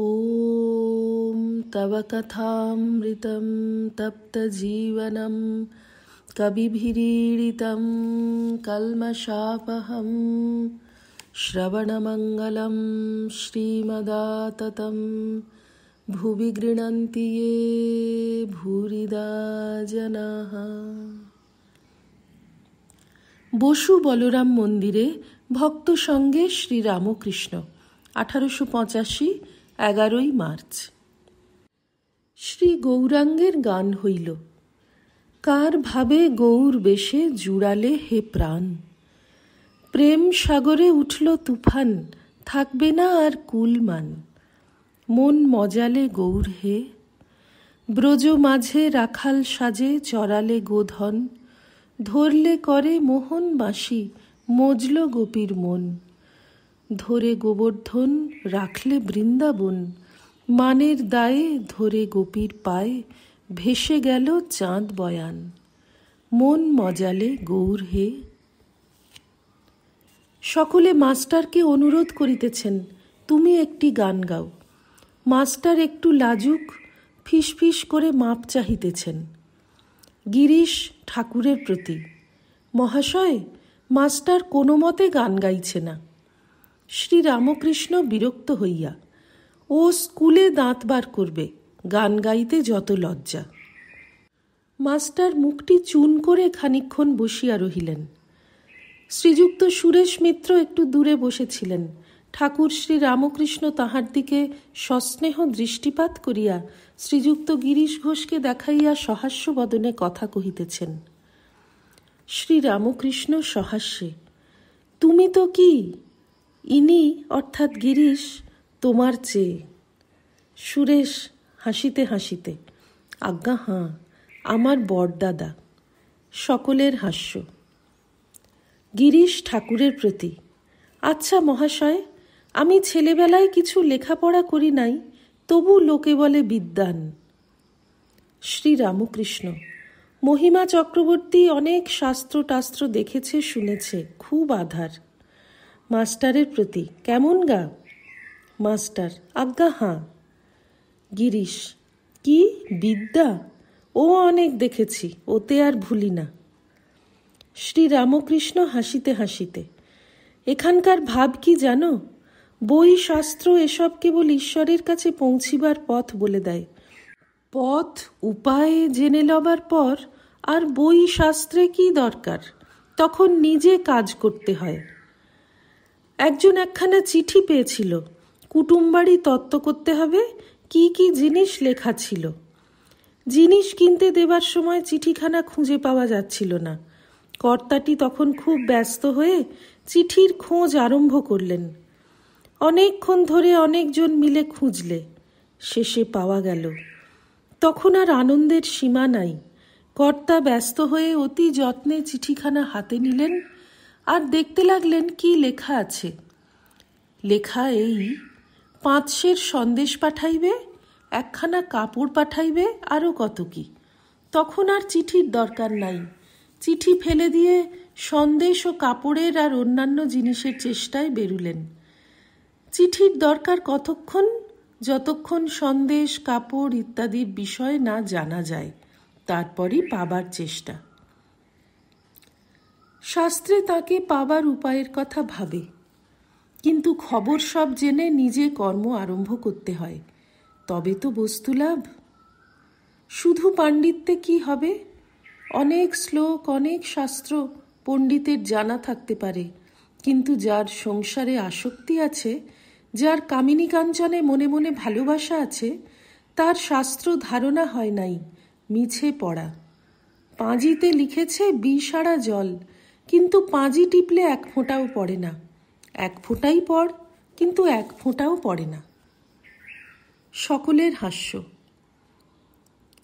ॐ तव कथामृतं तप्तजीवनं कविभिरीडितं कल्मषापहं श्रवणमङ्गलं श्रीमदाततं भुवि गृणन्ति ये भूरिदा जनाः বসু বলরাম মন্দিরে ভক্ত সঙ্গে শ্রী আঠারোশো পঁচাশি এগারোই মার্চ শ্রী গৌরাঙ্গের গান হইল কার ভাবে গৌর বেশে জুড়ালে হে প্রাণ প্রেম সাগরে উঠল তুফান থাকবে না আর কুলমান মন মজালে গৌর হে ব্রজ মাঝে রাখাল সাজে চড়ালে গোধন ধরলে করে মোহন বাসি মজল গোপীর মন ধরে গোবর্ধন রাখলে বৃন্দাবন মানের দায়ে ধরে গোপীর পায়ে ভেসে গেল চাঁদ বয়ান মন মজালে গৌর হে সকলে মাস্টারকে অনুরোধ করিতেছেন তুমি একটি গান গাও মাস্টার একটু লাজুক ফিস করে মাপ চাহিতেছেন গিরিশ ঠাকুরের প্রতি মহাশয় মাস্টার কোনো মতে গান গাইছে না শ্রীরামকৃষ্ণ বিরক্ত হইয়া ও স্কুলে দাঁত বার করবে গান গাইতে যত লজ্জা মাস্টার মুখটি চুন করে খানিক্ষণ বসিয়া রহিলেন শ্রীযুক্ত সুরেশ মিত্র একটু দূরে বসেছিলেন ঠাকুর শ্রী রামকৃষ্ণ তাহার দিকে সস্নেহ দৃষ্টিপাত করিয়া শ্রীযুক্ত গিরিশ ঘোষকে দেখাইয়া সহাস্য বদনে কথা কহিতেছেন শ্রী রামকৃষ্ণ সহাস্যে তুমি তো কি ইনি অর্থাৎ গিরিশ তোমার চেয়ে সুরেশ হাসিতে হাসিতে আজ্ঞা হাঁ আমার বরদাদা সকলের হাস্য গিরিশ ঠাকুরের প্রতি আচ্ছা মহাশয় আমি ছেলেবেলায় কিছু লেখাপড়া করি নাই তবু লোকে বলে বিদ্যান শ্রী রামকৃষ্ণ মহিমা চক্রবর্তী অনেক শাস্ত্র টাস্ত্র দেখেছে শুনেছে খুব আধার মাস্টারের প্রতি কেমন গা মাস্টার আজ্ঞা হাঁ গিরিশ কি বিদ্যা ও অনেক দেখেছি ওতে আর ভুলি না শ্রী রামকৃষ্ণ হাসিতে হাসিতে এখানকার ভাব কি জানো বই শাস্ত্র এসব কেবল ঈশ্বরের কাছে পৌঁছিবার পথ বলে দেয় পথ উপায়ে জেনে লবার পর আর বই শাস্ত্রে কি দরকার তখন নিজে কাজ করতে হয় একজন একখানা চিঠি পেয়েছিল কুটুম্বাড়ি তত্ত্ব করতে হবে কি কি জিনিস লেখা ছিল জিনিস কিনতে দেবার সময় চিঠিখানা খুঁজে পাওয়া যাচ্ছিল না কর্তাটি তখন খুব ব্যস্ত হয়ে চিঠির খোঁজ আরম্ভ করলেন অনেকক্ষণ ধরে অনেকজন মিলে খুঁজলে শেষে পাওয়া গেল তখন আর আনন্দের সীমা নাই কর্তা ব্যস্ত হয়ে অতি যত্নে চিঠিখানা হাতে নিলেন আর দেখতে লাগলেন কি লেখা আছে লেখা এই পাঁচশের সন্দেশ পাঠাইবে একখানা কাপড় পাঠাইবে আরও কত কি তখন আর চিঠির দরকার নাই চিঠি ফেলে দিয়ে সন্দেশ ও কাপড়ের আর অন্যান্য জিনিসের চেষ্টায় বেরুলেন চিঠির দরকার কতক্ষণ যতক্ষণ সন্দেশ কাপড় ইত্যাদির বিষয় না জানা যায় তারপরই পাবার চেষ্টা শাস্ত্রে তাকে পাবার উপায়ের কথা ভাবে কিন্তু খবর সব জেনে নিজে কর্ম আরম্ভ করতে হয় তবে তো বস্তু লাভ শুধু পাণ্ডিত্যে কি হবে অনেক শ্লোক অনেক শাস্ত্র পণ্ডিতের জানা থাকতে পারে কিন্তু যার সংসারে আসক্তি আছে যার কামিনী কাঞ্চনে মনে মনে ভালোবাসা আছে তার শাস্ত্র ধারণা হয় নাই মিছে পড়া পাঁজিতে লিখেছে বিষাড়া জল কিন্তু পাঁজি টিপলে এক ফোঁটাও পড়ে না এক ফোঁটাই পড় কিন্তু এক ফোঁটাও পড়ে না সকলের হাস্য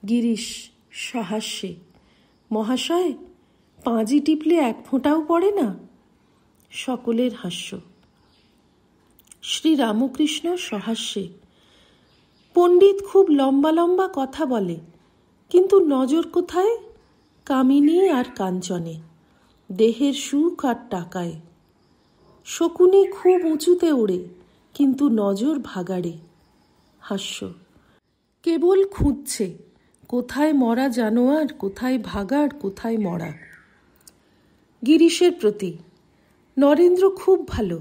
গিরিশ সহাস্যে মহাশয় পাঁজি টিপলে এক ফোঁটাও পড়ে না সকলের হাস্য শ্রী রামকৃষ্ণ সহাস্যে পণ্ডিত খুব লম্বা লম্বা কথা বলে কিন্তু নজর কোথায় কামিনী আর কাঞ্চনে দেহের সুখ আর টাকায় শকুনি খুব উঁচুতে ওড়ে কিন্তু নজর ভাগাড়ে হাস্য কেবল খুঁজছে কোথায় মরা জানোয়ার কোথায় ভাগাড় কোথায় মরা গিরিশের প্রতি নরেন্দ্র খুব ভালো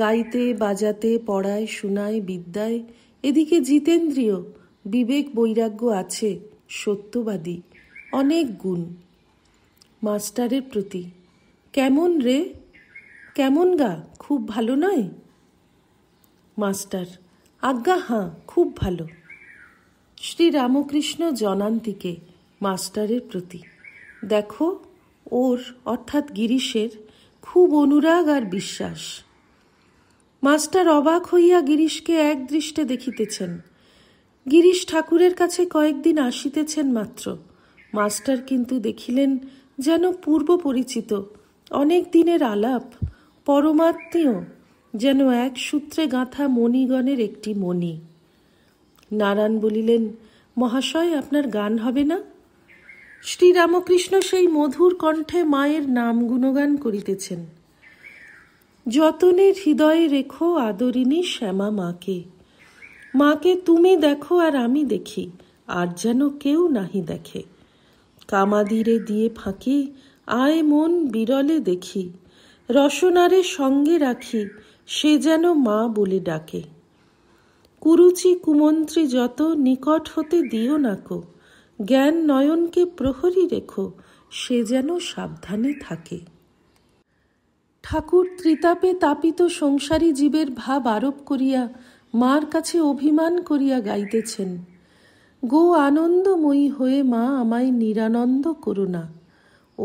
গাইতে বাজাতে পড়ায় শুনায় বিদ্যায় এদিকে জিতেন্দ্রীয় বিবেক বৈরাগ্য আছে সত্যবাদী অনেক গুণ মাস্টারের প্রতি কেমন রে কেমন গা খুব ভালো নয় মাস্টার আজ্ঞা হাঁ খুব ভালো শ্রী রামকৃষ্ণ জনান্তিকে মাস্টারের প্রতি দেখো ওর অর্থাৎ গিরিশের খুব অনুরাগ আর বিশ্বাস মাস্টার অবাক হইয়া গিরিশকে এক দৃষ্টে দেখিতেছেন গিরিশ ঠাকুরের কাছে কয়েকদিন আসিতেছেন মাত্র মাস্টার কিন্তু দেখিলেন যেন পূর্ব পরিচিত অনেক দিনের আলাপ পরমাত্মীয় যেন এক সূত্রে গাঁথা মণিগণের একটি মণি নারায়ণ বলিলেন মহাশয় আপনার গান হবে না শ্রীরামকৃষ্ণ সেই মধুর কণ্ঠে মায়ের নাম গুণগান করিতেছেন যতনের হৃদয়ে রেখো আদরিনী শ্যামা মাকে মাকে তুমি দেখো আর আমি দেখি আর যেন কেউ নাহি দেখে কামাদিরে দিয়ে ফাঁকি আয় মন বিরলে দেখি রসনারে সঙ্গে রাখি সে যেন মা বলে ডাকে কুরুচি কুমন্ত্রী যত নিকট হতে দিও নাকো জ্ঞান নয়নকে প্রহরী রেখো সে যেন সাবধানে থাকে ঠাকুর ত্রিতাপে তাপিত সংসারী জীবের ভাব আরোপ করিয়া মার কাছে অভিমান করিয়া গাইতেছেন গো আনন্দময়ী হয়ে মা আমায় নিরানন্দ করো না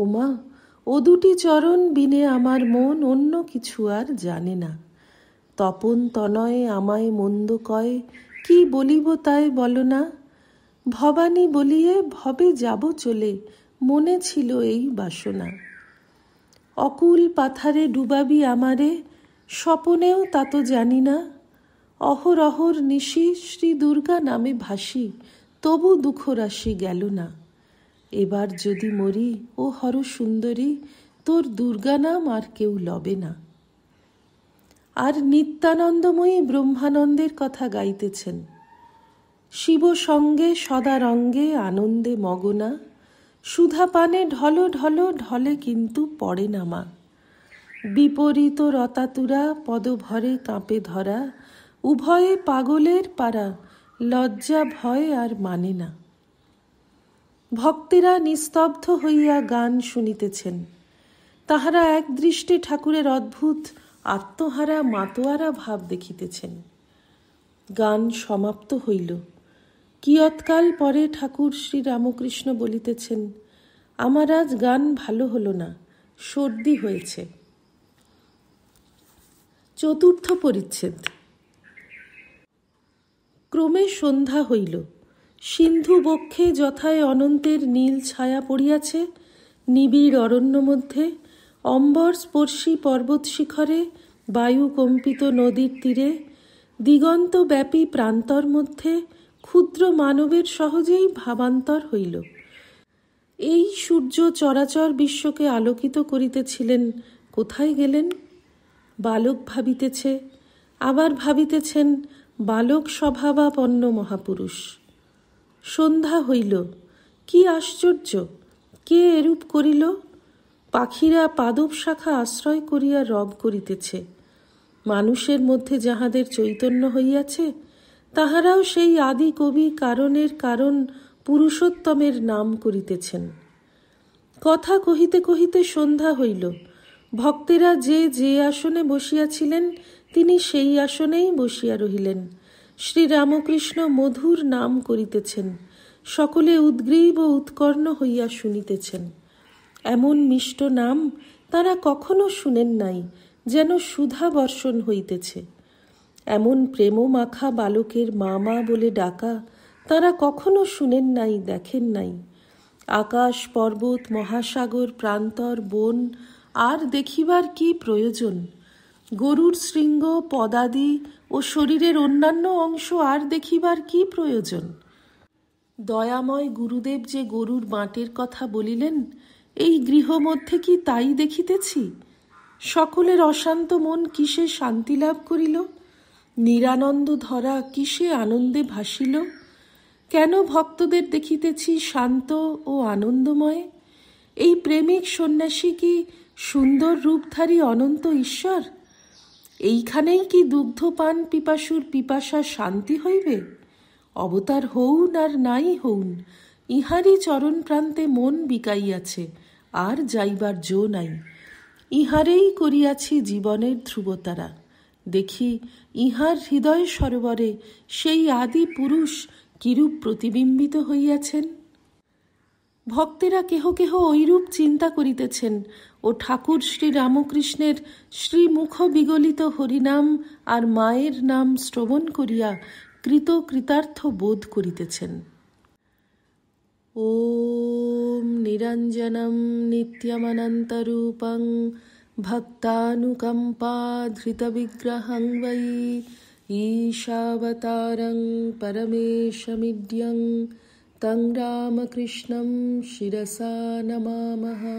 ও মা ও দুটি চরণ বিনে আমার মন অন্য কিছু আর জানে না তপন তনয়ে আমায় মন্দ কয় কি বলিব তাই বলো না ভবানী বলিয়ে ভবে যাব চলে মনে ছিল এই বাসনা অকুল পাথারে ডুবাবি আমারে স্বপনেও তা তো জানি না অহরহর নিশি শ্রী দুর্গা নামে ভাসি তবু রাশি গেল না এবার যদি মরি ও হর সুন্দরী তোর দুর্গা নাম আর কেউ লবে না আর নিত্যানন্দময়ী ব্রহ্মানন্দের কথা গাইতেছেন শিব সঙ্গে সদা রঙ্গে আনন্দে মগনা সুধা পানে ঢল ঢল ঢলে কিন্তু পড়ে না মা বিপরীত রতাতুরা পদভরে কাঁপে ধরা উভয়ে পাগলের পাড়া লজ্জা ভয় আর মানে না ভক্তেরা নিস্তব্ধ হইয়া গান শুনিতেছেন তাহারা এক দৃষ্টি ঠাকুরের অদ্ভুত আত্মহারা মাতোয়ারা ভাব দেখিতেছেন গান সমাপ্ত হইল কিয়ৎকাল পরে ঠাকুর শ্রী রামকৃষ্ণ বলিতেছেন আমার আজ গান ভালো হলো না সর্দি হয়েছে চতুর্থ পরিচ্ছেদ ক্রমে সন্ধ্যা হইল সিন্ধু বক্ষে যথায় অনন্তের নীল ছায়া পড়িয়াছে নিবিড় অরণ্য মধ্যে অম্বর স্পর্শী পর্বত শিখরে বায়ু কম্পিত নদীর তীরে দিগন্তব্যাপী প্রান্তর মধ্যে ক্ষুদ্র মানবের সহজেই ভাবান্তর হইল এই সূর্য চরাচর বিশ্বকে আলোকিত করিতেছিলেন কোথায় গেলেন বালক ভাবিতেছে আবার ভাবিতেছেন বালক স্বভাবাপন্ন মহাপুরুষ সন্ধ্যা হইল কি আশ্চর্য কে এরূপ করিল পাখিরা পাদব শাখা আশ্রয় করিয়া রব করিতেছে মানুষের মধ্যে যাহাদের চৈতন্য হইয়াছে তাহারাও সেই আদি কবি কারণের কারণ পুরুষোত্তমের নাম করিতেছেন কথা কহিতে কহিতে সন্ধ্যা হইল ভক্তেরা যে যে আসনে বসিয়াছিলেন তিনি সেই আসনেই বসিয়া রহিলেন শ্রীরামকৃষ্ণ মধুর নাম করিতেছেন সকলে উদ্গ্রীব ও উৎকর্ণ হইয়া শুনিতেছেন এমন মিষ্ট নাম তারা কখনো শুনেন নাই যেন সুধা বর্ষণ হইতেছে এমন প্রেম মাখা বালকের মামা বলে ডাকা তারা কখনো শুনেন নাই দেখেন নাই আকাশ পর্বত মহাসাগর প্রান্তর বন আর দেখিবার কি প্রয়োজন গরুর শৃঙ্গ পদাদি ও শরীরের অন্যান্য অংশ আর দেখিবার কি প্রয়োজন দয়াময় গুরুদেব যে গরুর বাঁটের কথা বলিলেন এই গৃহ মধ্যে কি তাই দেখিতেছি সকলের অশান্ত মন কিসে শান্তি লাভ করিল নিরানন্দ ধরা কিসে আনন্দে ভাসিল কেন ভক্তদের দেখিতেছি শান্ত ও আনন্দময় এই প্রেমিক সন্ন্যাসী কি সুন্দর রূপধারী অনন্ত ঈশ্বর এইখানেই কি দুগ্ধপান পিপাসুর পিপাসা শান্তি হইবে অবতার হউন আর নাই হউন ইহারই চরণ প্রান্তে মন বিকাইয়াছে আর যাইবার জো নাই ইহারেই করিয়াছি জীবনের ধ্রুবতারা দেখি ইহার হৃদয় সরোবরে সেই আদি পুরুষ কিরূপ প্রতিবিম্বিত হইয়াছেন ভক্তেরা কেহ কেহ ঐরূপ চিন্তা করিতেছেন ও ঠাকুর শ্রী রামকৃষ্ণের শ্রীমুখ বিগলিত হরিনাম আর মায়ের নাম শ্রবণ করিয়া কৃত কৃতার্থ বোধ করিতেছেন ওম নিরঞ্জনম নিত্যমনন্তরূপং ভক্তানুকম্পাধৃত বিগ্রহং বৈ ঈশাবতারং পরমেশমিড্যং তং রামকৃষ্ণম শিরসা নমামহা